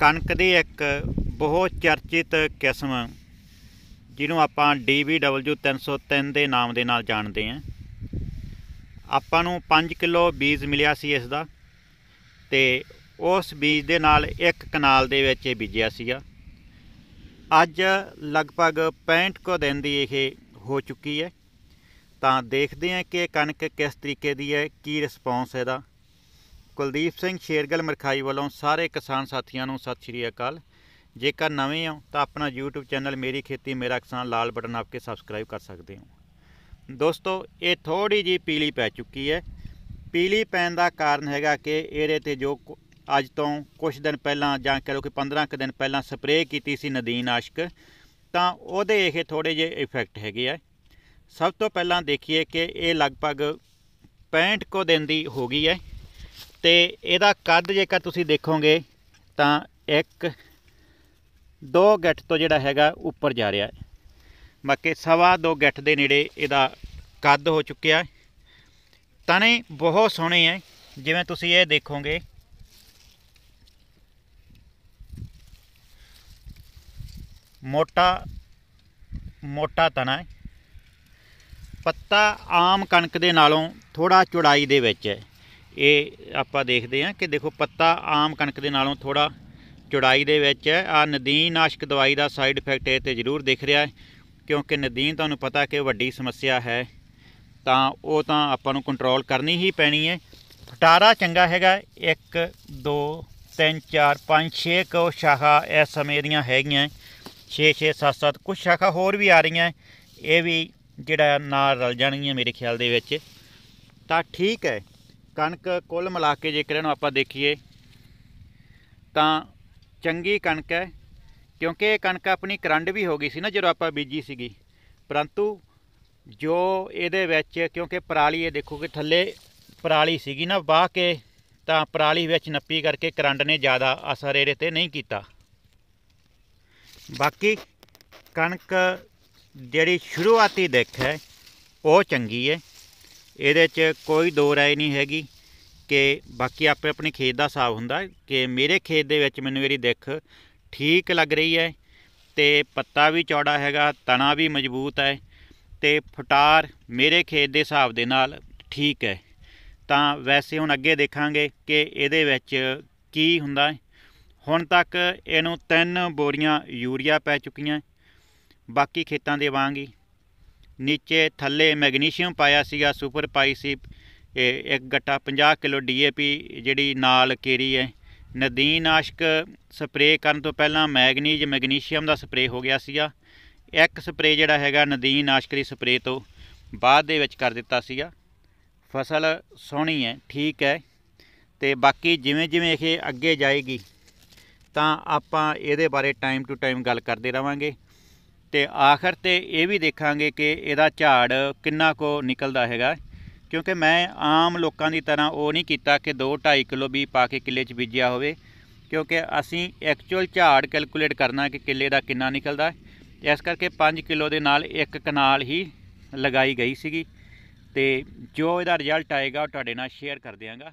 ਕਣਕ ਦੀ ਇੱਕ ਬਹੁਤ ਚਰਚਿਤ ਕਿਸਮ ਜਿਹਨੂੰ ਆਪਾਂ DBW 303 ਦੇ ਨਾਮ ਦੇ ਨਾਲ ਜਾਣਦੇ ਆਂ ਆਪਾਂ ਨੂੰ 5 ਕਿਲੋ ਬੀਜ ਮਿਲਿਆ ਸੀ ਇਸ ਦਾ ਤੇ ਉਸ ਬੀਜ ਦੇ ਨਾਲ ਇੱਕ ਕਨਾਲ ਦੇ ਵਿੱਚ ਇਹ ਬੀਜਿਆ ਸੀਗਾ ਅੱਜ ਲਗਭਗ 65 ਕੋ ਦਿਨ ਦੀ ਇਹ ਹੋ ਚੁੱਕੀ ਹੈ ਤਾਂ ਦੇਖਦੇ ਹਾਂ ਕਿ ਕਣਕ ਕਿਸ ਤਰੀਕੇ ਦੀ ਹੈ ਕੀ ਰਿਸਪੌਂਸ ਇਹਦਾ ਕੁਲਦੀਪ ਸਿੰਘ ਸ਼ੇਰਗਲ ਮਰਖਾਈ ਵੱਲੋਂ ਸਾਰੇ ਕਿਸਾਨ ਸਾਥੀਆਂ ਨੂੰ ਸਤਿ ਸ਼੍ਰੀ ਅਕਾਲ ਜੇਕਰ ਨਵੇਂ ਹੋ ਤਾਂ ਆਪਣਾ YouTube ਚੈਨਲ ਮੇਰੀ ਖੇਤੀ ਮੇਰਾ ਕਿਸਾਨ ਲਾਲ ਬਟਨ ਆਪ ਕੇ ਸਬਸਕ੍ਰਾਈਬ ਕਰ ਸਕਦੇ ਹੋ ਦੋਸਤੋ ਇਹ ਥੋੜੀ ਜੀ ਪੀਲੀ ਪੈ ਚੁੱਕੀ ਹੈ ਪੀਲੀ ਪੈਣ ਦਾ ਕਾਰਨ ਹੈਗਾ ਕਿ ਇਹਦੇ ਤੇ ਜੋ ਅੱਜ ਤੋਂ ਕੁਝ ਦਿਨ ਪਹਿਲਾਂ ਜਾਂ ਕਹੋ ਕਿ 15 ਕ ਦਿਨ ਪਹਿਲਾਂ ਸਪਰੇਅ ਕੀਤੀ ਸੀ ਨਦੀਨ ਆਸ਼ਕ ਤਾਂ ਉਹਦੇ ਇਹ ਥੋੜੇ ਜੇ ਇਫੈਕਟ ਹੈਗੇ ਆ ਸਭ ਤੋਂ ਪਹਿਲਾਂ ਦੇਖੀਏ ਕਿ ਇਹ ਲਗਭਗ 65 ਕੋ ਦਿਨ ਦੀ ਹੋ ਗਈ ਹੈ ਤੇ ਇਹਦਾ ਕੱਦ ਜੇਕਰ ਤੁਸੀਂ ਦੇਖੋਗੇ ਤਾਂ ਇੱਕ ਦੋ ਗੱਠ ਤੋਂ ਜਿਹੜਾ ਹੈਗਾ ਉੱਪਰ ਜਾ ਰਿਹਾ ਹੈ ਬਾਕੀ ਸਵਾ ਦੋ ਗੱਠ ਦੇ ਨੇੜੇ ਇਹਦਾ ਕੱਦ ਹੋ ਚੁੱਕਿਆ ਤਣੇ ਬਹੁਤ ਸੋਹਣੇ ਐ ਜਿਵੇਂ ਤੁਸੀਂ ਇਹ ਦੇਖੋਗੇ ਮੋਟਾ ਮੋਟਾ ਤਣਾ ਹੈ ਪੱਤਾ ਆਮ ਕਣਕ ਦੇ ਨਾਲੋਂ ਥੋੜਾ ਚੌੜਾਈ ਦੇ ਵਿੱਚ ਹੈ ਇਹ ਆਪਾਂ ਦੇਖਦੇ ਆ ਕਿ ਦੇਖੋ ਪੱਤਾ ਆਮ ਕਣਕ ਦੇ ਨਾਲੋਂ ਥੋੜਾ ਚੌੜਾਈ ਦੇ ਵਿੱਚ ਹੈ ਆ ਨਾਸ਼ਕ ਦਵਾਈ ਦਾ ਸਾਈਡ ਇਫੈਕਟ ਇਹ ਤੇ ਜ਼ਰੂਰ ਦਿਖ ਰਿਹਾ ਹੈ ਕਿਉਂਕਿ ਨਦੀਨ ਤੁਹਾਨੂੰ ਪਤਾ ਕਿ ਵੱਡੀ ਸਮੱਸਿਆ ਹੈ ਤਾਂ ਉਹ ਤਾਂ ਆਪਾਂ ਨੂੰ ਕੰਟਰੋਲ ਕਰਨੀ ਹੀ ਪੈਣੀ ਹੈ ਫਟਾਰਾ ਚੰਗਾ ਹੈਗਾ 1 2 3 4 5 6 ਕੋ ਸ਼ਾਖਾ ਇਸ ਸਮੇਂ ਦੀਆਂ ਹੈਗੀਆਂ 6 6 7 7 ਕੁਝ ਸ਼ਾਖਾ ਹੋਰ ਵੀ ਆ ਰਹੀਆਂ ਇਹ ਵੀ ਜਿਹੜਾ ਨਾਲ ਰਲ ਜਾਣਗੀਆਂ ਮੇਰੇ ਖਿਆਲ ਦੇ ਵਿੱਚ ਤਾਂ ਠੀਕ ਹੈ ਕਣਕ ਕੁੱਲ ਮਿਲਾ ਕੇ ਜੇਕਰ ਇਹਨੂੰ ਆਪਾਂ ਦੇਖੀਏ ਤਾਂ ਚੰਗੀ ਕਣਕ ਹੈ ਕਿਉਂਕਿ ਇਹ ਕਣਕ ਆਪਣੀ ਕਰੰਡ ਵੀ ਹੋ ਗਈ ਸੀ ਨਾ ਜਦੋਂ ਆਪਾਂ ਬੀਜੀ ਸੀਗੀ ਪਰੰਤੂ ਜੋ ਇਹਦੇ ਵਿੱਚ ਕਿਉਂਕਿ ਪਰਾਲੀ ਇਹ ਦੇਖੋ ਕਿ ਥੱਲੇ ਪਰਾਲੀ ਸੀਗੀ ਨਾ ਵਾਹ ਕੇ ਤਾਂ ਪਰਾਲੀ ਵਿੱਚ ਨੱਪੀ ਕਰਕੇ ਕਰੰਡ ਨੇ ਜ਼ਿਆਦਾ ਅਸਰ ਇਹਦੇ ਤੇ ਨਹੀਂ ਕੀਤਾ ਬਾਕੀ ਕਣਕ ਜਿਹੜੀ ਸ਼ੁਰੂਆਤੀ ਦਿੱਖ ਹੈ ਉਹ ਚੰਗੀ ਹੈ ਇਹਦੇ 'ਚ ਕੋਈ ਦੋ ਰਾਏ ਨਹੀਂ ਹੈਗੀ ਕਿ ਬਾਕੀ ਆਪੇ ਆਪਣੇ ਖੇਤ ਦਾ ਹਿਸਾਬ ਹੁੰਦਾ ਕਿ ਮੇਰੇ ਖੇਤ ਦੇ ਵਿੱਚ ਮੈਨੂੰ ਇਹਦੀ ਦਿੱਖ ਠੀਕ ਲੱਗ ਰਹੀ ਹੈ ਤੇ ਪੱਤਾ ਵੀ ਚੌੜਾ ਹੈਗਾ ਤਣਾ ਵੀ ਮਜ਼ਬੂਤ ਹੈ ਤੇ ਫਟਾਰ ਮੇਰੇ ਖੇਤ ਦੇ ਹਿਸਾਬ ਦੇ ਨਾਲ ਠੀਕ ਹੈ ਤਾਂ ਵੈਸੇ ਹੁਣ ਅੱਗੇ ਦੇਖਾਂਗੇ ਕਿ ਇਹਦੇ ਵਿੱਚ ਕੀ ਹੁੰਦਾ ਹੈ ਹੁਣ ਤੱਕ ਇਹਨੂੰ ਤਿੰਨ ਬੋਰੀਆਂ ਯੂਰੀਆ ਪੈ ਚੁੱਕੀਆਂ ਬਾਕੀ ਖੇਤਾਂ ਦੇ ਵਾਂਗ ਹੀ ਨੀਚੇ ਥੱਲੇ ਮੈਗਨੀਸ਼ੀਅਮ ਪਾਇਆ ਸੀਗਾ ਸੁਪਰ ਪਾਈ ਸੀ ਇਹ ਇੱਕ ਗੱਟਾ 50 ਕਿਲੋ ਡੀਏਪੀ ਜਿਹੜੀ ਨਾਲ ਕੇਰੀ ਹੈ ਨਦੀਨਾਸ਼ਕ ਸਪਰੇਅ ਕਰਨ ਤੋਂ ਪਹਿਲਾਂ ਮੈਗਨੀਜ ਮੈਗਨੀਸ਼ੀਅਮ ਦਾ ਸਪਰੇਅ ਹੋ ਗਿਆ ਸੀਗਾ ਇੱਕ ਸਪਰੇਅ ਜਿਹੜਾ ਹੈਗਾ ਨਦੀਨਾਸ਼ਕ ਦੀ ਸਪਰੇਅ ਤੋਂ ਬਾਅਦ ਦੇ ਵਿੱਚ ਕਰ ਦਿੱਤਾ ਸੀਗਾ ਫਸਲ ਸੋਹਣੀ ਹੈ ਠੀਕ ਹੈ ਤੇ ਬਾਕੀ ਜਿਵੇਂ ਜਿਵੇਂ ਇਹ ਅੱਗੇ ਜਾਏਗੀ ਤਾਂ ਆਪਾਂ ਇਹਦੇ ਬਾਰੇ ਟਾਈਮ ਟੂ ਟਾਈਮ ਗੱਲ ਕਰਦੇ ਰਵਾਂਗੇ ਤੇ ਆਖਰ ਤੇ ਇਹ ਵੀ ਦੇਖਾਂਗੇ ਕਿ ਇਹਦਾ ਝਾੜ ਕਿੰਨਾ ਕੋ ਨਿਕਲਦਾ ਹੈਗਾ ਕਿਉਂਕਿ ਮੈਂ ਆਮ ਲੋਕਾਂ ਦੀ ਤਰ੍ਹਾਂ ਉਹ ਨਹੀਂ ਕੀਤਾ ਕਿ 2 2.5 ਕਿਲੋ ਵੀ ਪਾ ਕੇ ਕਿੱਲੇ 'ਚ ਬੀਜਿਆ ਹੋਵੇ ਕਿਉਂਕਿ ਅਸੀਂ ਐਕਚੁਅਲ ਝਾੜ ਕੈਲਕੂਲੇਟ ਕਰਨਾ ਕਿ ਕਿੱਲੇ ਦਾ ਕਿੰਨਾ ਨਿਕਲਦਾ ਇਸ ਕਰਕੇ 5 ਕਿਲੋ ਦੇ ਨਾਲ ਇੱਕ ਕਨਾਲ ਹੀ ਲਗਾਈ ਗਈ ਸੀਗੀ ਤੇ ਜੋ ਇਹਦਾ ਰਿਜ਼ਲਟ ਆਏਗਾ ਉਹ ਤੁਹਾਡੇ ਨਾਲ ਸ਼ੇਅਰ ਕਰ ਦਿਆਂਗਾ